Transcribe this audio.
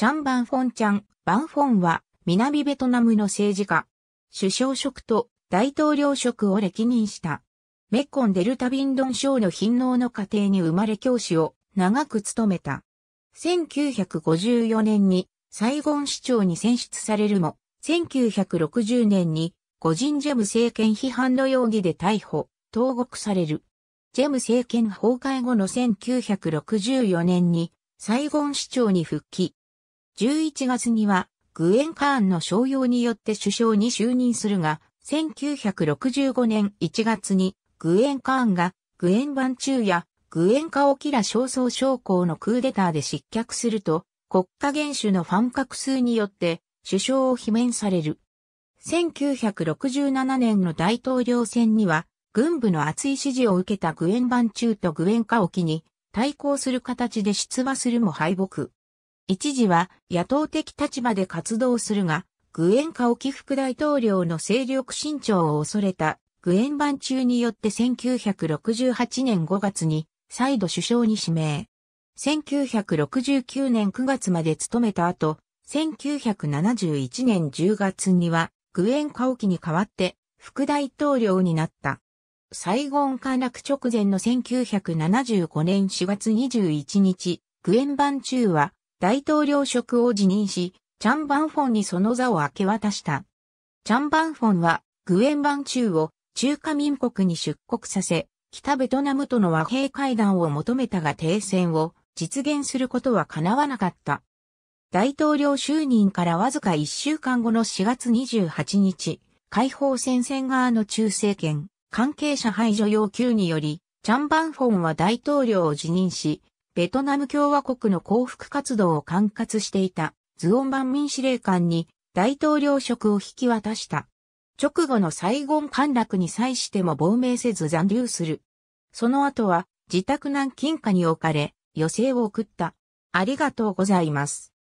チャン・バンフォン・チャン・バンフォンは、南ベトナムの政治家、首相職と大統領職を歴任した。メッコン・デルタ・ビンドン省の貧農の家庭に生まれ教師を長く務めた。1954年にサイゴン市長に選出されるも、1960年に個人ジェム政権批判の容疑で逮捕、投獄される。ジェム政権崩壊後の1964年にサイゴン市長に復帰、11月には、グエン・カーンの商用によって首相に就任するが、1965年1月に、グエン・カーンが、グエン・バンチューや、グエン・カオキラ少将将校のクーデターで失脚すると、国家元首のファン格数によって、首相を罷免される。1967年の大統領選には、軍部の厚い支持を受けたグエン・バンチューとグエン・カオキに、対抗する形で出馬するも敗北。一時は野党的立場で活動するが、グエン・カオキ副大統領の勢力伸長を恐れたグエンン中によって1968年5月に再度首相に指名。1969年9月まで務めた後、1971年10月にはグエン・カオキに代わって副大統領になった。サイゴン陥落直前の1975年4月21日、グエン・バン中は大統領職を辞任し、チャンバンフォンにその座を明け渡した。チャンバンフォンは、グエンバン中を中華民国に出国させ、北ベトナムとの和平会談を求めたが停戦を実現することは叶わなかった。大統領就任からわずか1週間後の4月28日、解放戦線側の中政権、関係者排除要求により、チャンバンフォンは大統領を辞任し、ベトナム共和国の幸福活動を管轄していたズオン万民司令官に大統領職を引き渡した。直後のサイゴン陥落に際しても亡命せず残留する。その後は自宅南近下に置かれ、余生を送った。ありがとうございます。